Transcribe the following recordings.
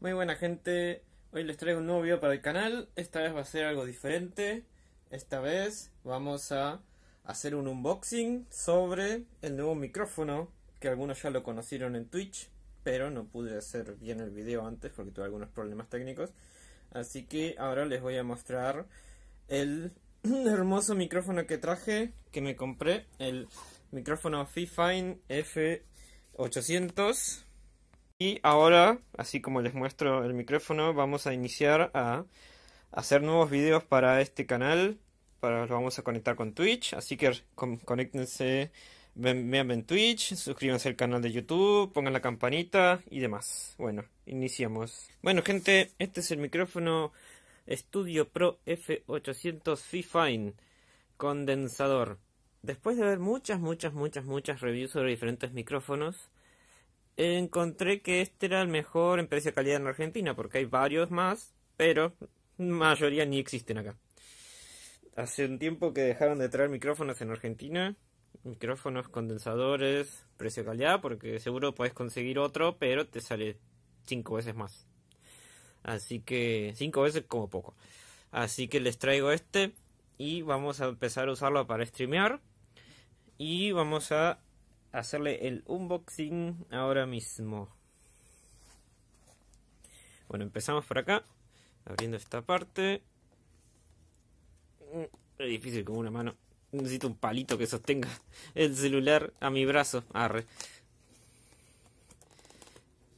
Muy buena gente, hoy les traigo un nuevo video para el canal, esta vez va a ser algo diferente, esta vez vamos a hacer un unboxing sobre el nuevo micrófono, que algunos ya lo conocieron en Twitch, pero no pude hacer bien el video antes porque tuve algunos problemas técnicos, así que ahora les voy a mostrar el hermoso micrófono que traje, que me compré, el micrófono Fifine F800 y ahora, así como les muestro el micrófono, vamos a iniciar a hacer nuevos videos para este canal. Para, lo vamos a conectar con Twitch, así que conéctense, vean en Twitch, suscríbanse al canal de YouTube, pongan la campanita y demás. Bueno, iniciamos. Bueno gente, este es el micrófono Studio Pro F800 Fifine condensador. Después de ver muchas, muchas, muchas, muchas reviews sobre diferentes micrófonos, encontré que este era el mejor en precio-calidad en Argentina, porque hay varios más, pero mayoría ni existen acá. Hace un tiempo que dejaron de traer micrófonos en Argentina, micrófonos, condensadores, precio-calidad, porque seguro puedes conseguir otro, pero te sale cinco veces más. Así que cinco veces como poco. Así que les traigo este y vamos a empezar a usarlo para streamear y vamos a hacerle el unboxing ahora mismo. Bueno, empezamos por acá, abriendo esta parte. Mm, es difícil con una mano. Necesito un palito que sostenga el celular a mi brazo. Arre.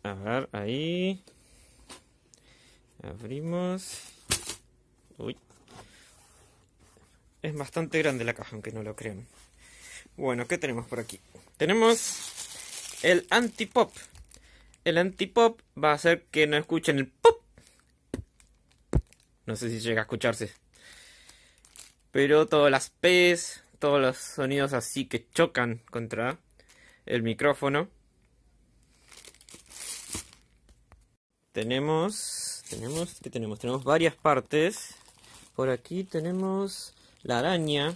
A ver, ahí. Abrimos. Uy. Es bastante grande la caja, aunque no lo crean. Bueno, ¿qué tenemos por aquí? Tenemos el antipop. El antipop va a hacer que no escuchen el pop. No sé si llega a escucharse. Pero todas las P's, todos los sonidos así que chocan contra el micrófono. Tenemos, tenemos, ¿qué tenemos? Tenemos varias partes. Por aquí tenemos la araña,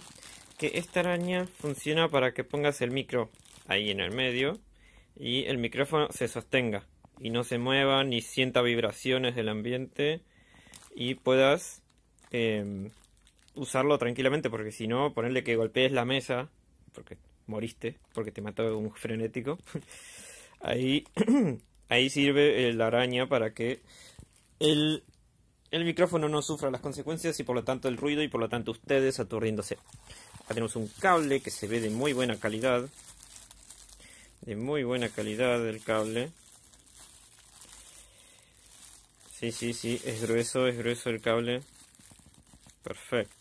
que esta araña funciona para que pongas el micro ahí en el medio y el micrófono se sostenga y no se mueva ni sienta vibraciones del ambiente y puedas em, usarlo tranquilamente porque si no ponerle que golpees la mesa porque moriste porque te mató un frenético ahí ahí sirve la araña para que el, el micrófono no sufra las consecuencias y por lo tanto el ruido y por lo tanto ustedes aturdiéndose Acá tenemos un cable que se ve de muy buena calidad. De muy buena calidad el cable. Sí, sí, sí, es grueso, es grueso el cable. Perfecto.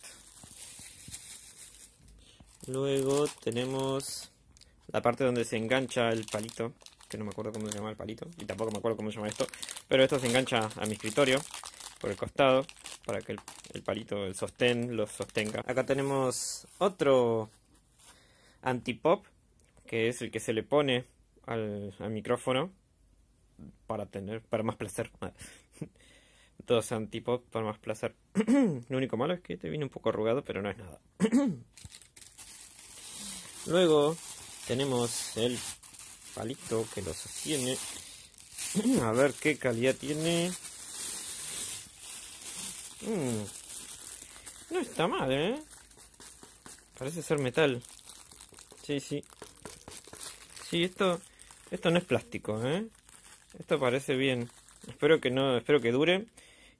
Luego tenemos la parte donde se engancha el palito, que no me acuerdo cómo se llama el palito, y tampoco me acuerdo cómo se llama esto, pero esto se engancha a mi escritorio por el costado para que el, palito, el sostén, lo sostenga. Acá tenemos otro anti-pop que es el que se le pone al, al micrófono para tener, para más placer. Dos anti-pop para más placer. lo único malo es que te viene un poco arrugado, pero no es nada. Luego tenemos el palito que lo sostiene. A ver qué calidad tiene. Mm. No está mal, ¿eh? Parece ser metal. Sí, sí. Sí, esto, esto no es plástico, ¿eh? Esto parece bien. Espero que no, espero que dure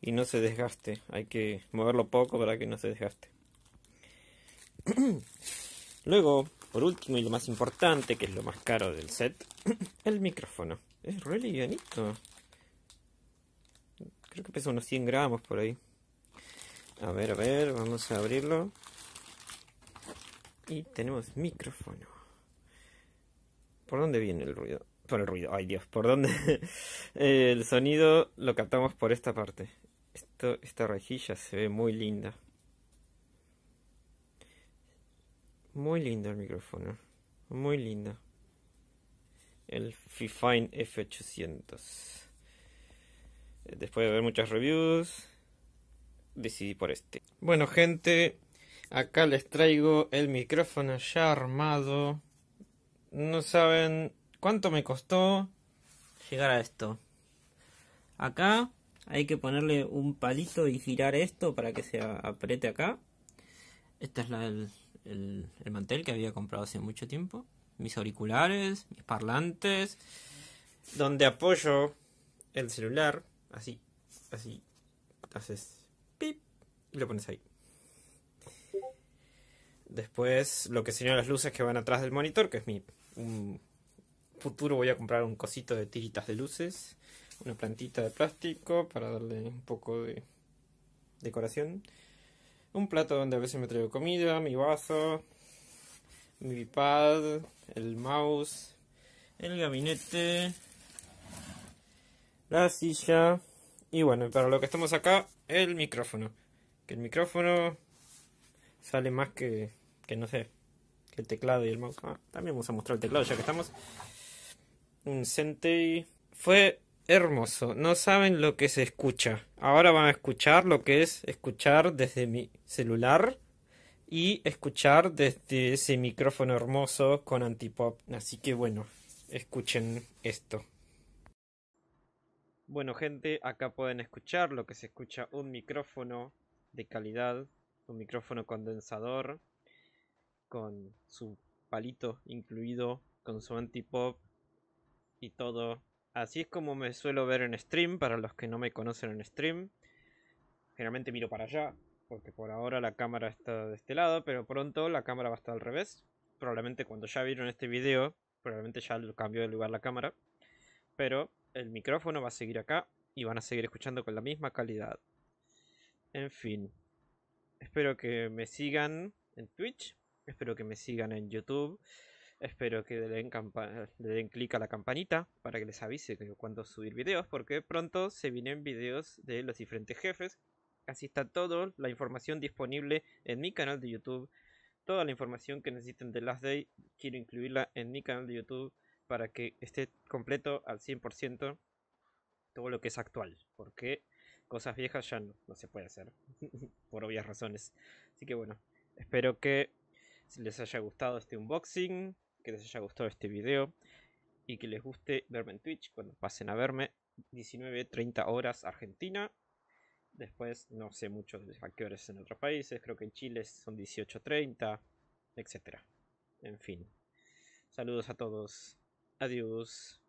y no se desgaste. Hay que moverlo poco para que no se desgaste. Luego, por último y lo más importante, que es lo más caro del set, el micrófono. Es re Creo que pesa unos 100 gramos por ahí. A ver, a ver, vamos a abrirlo. Y tenemos micrófono. ¿Por dónde viene el ruido? Por el ruido, ay Dios, ¿por dónde? el sonido lo captamos por esta parte. esta rejilla se ve muy linda. Muy lindo el micrófono. Muy lindo. El Fifine F800. Después de ver muchas reviews, decidí por este. Bueno, gente, acá les traigo el micrófono ya armado. No saben cuánto me costó llegar a esto. Acá hay que ponerle un palito y girar esto para que se apriete acá. Esta es el, mantel que había comprado hace mucho tiempo. Mis auriculares, mis parlantes. Donde apoyo el celular. Así, así. haces y lo pones ahí. Después, lo que serían las luces que van atrás del monitor, que es mi futuro. Voy a comprar un cosito de tiritas de luces, una plantita de plástico para darle un poco de decoración. Un plato donde a veces me traigo comida, mi vaso, mi pad, el mouse, el gabinete, la silla. Y bueno, para lo que estamos acá, el micrófono que el micrófono sale más que, que no sé, que el teclado y el mouse. Ah, también vamos a mostrar el teclado ya que estamos. Un Sentei. Fue hermoso. No saben lo que se escucha. Ahora van a escuchar lo que es escuchar desde mi celular y escuchar desde ese micrófono hermoso con antipop. Así que bueno, escuchen esto. Bueno gente, acá pueden escuchar lo que se escucha un micrófono de calidad, un micrófono condensador, con su palito incluido, con su antipop y todo. Así es como me suelo ver en stream, para los que no me conocen en stream. Generalmente miro para allá, porque por ahora la cámara está de este lado, pero pronto la cámara va a estar al revés. Probablemente cuando ya vieron este video, probablemente ya cambió de lugar la cámara. Pero el micrófono va a seguir acá y van a seguir escuchando con la misma calidad. En fin. Espero que me sigan en Twitch. Espero que me sigan en YouTube. Espero que le den, clic a la campanita para que les avise cuando subir videos. Porque pronto se vienen videos de los diferentes jefes. Así está todo, la información disponible en mi canal de YouTube. Toda la información que necesiten de Last Day, quiero incluirla en mi canal de YouTube para que esté completo al 100% todo lo que es actual. Porque cosas viejas ya no, se puede hacer, por obvias razones. Así que bueno, espero que les haya gustado este unboxing, que les haya gustado este video y que les guste verme en Twitch cuando pasen a verme 19-30 horas Argentina. Después no sé mucho de a qué en otros países, creo que en Chile son 18-30, etc. En fin. Saludos a todos. Adiós.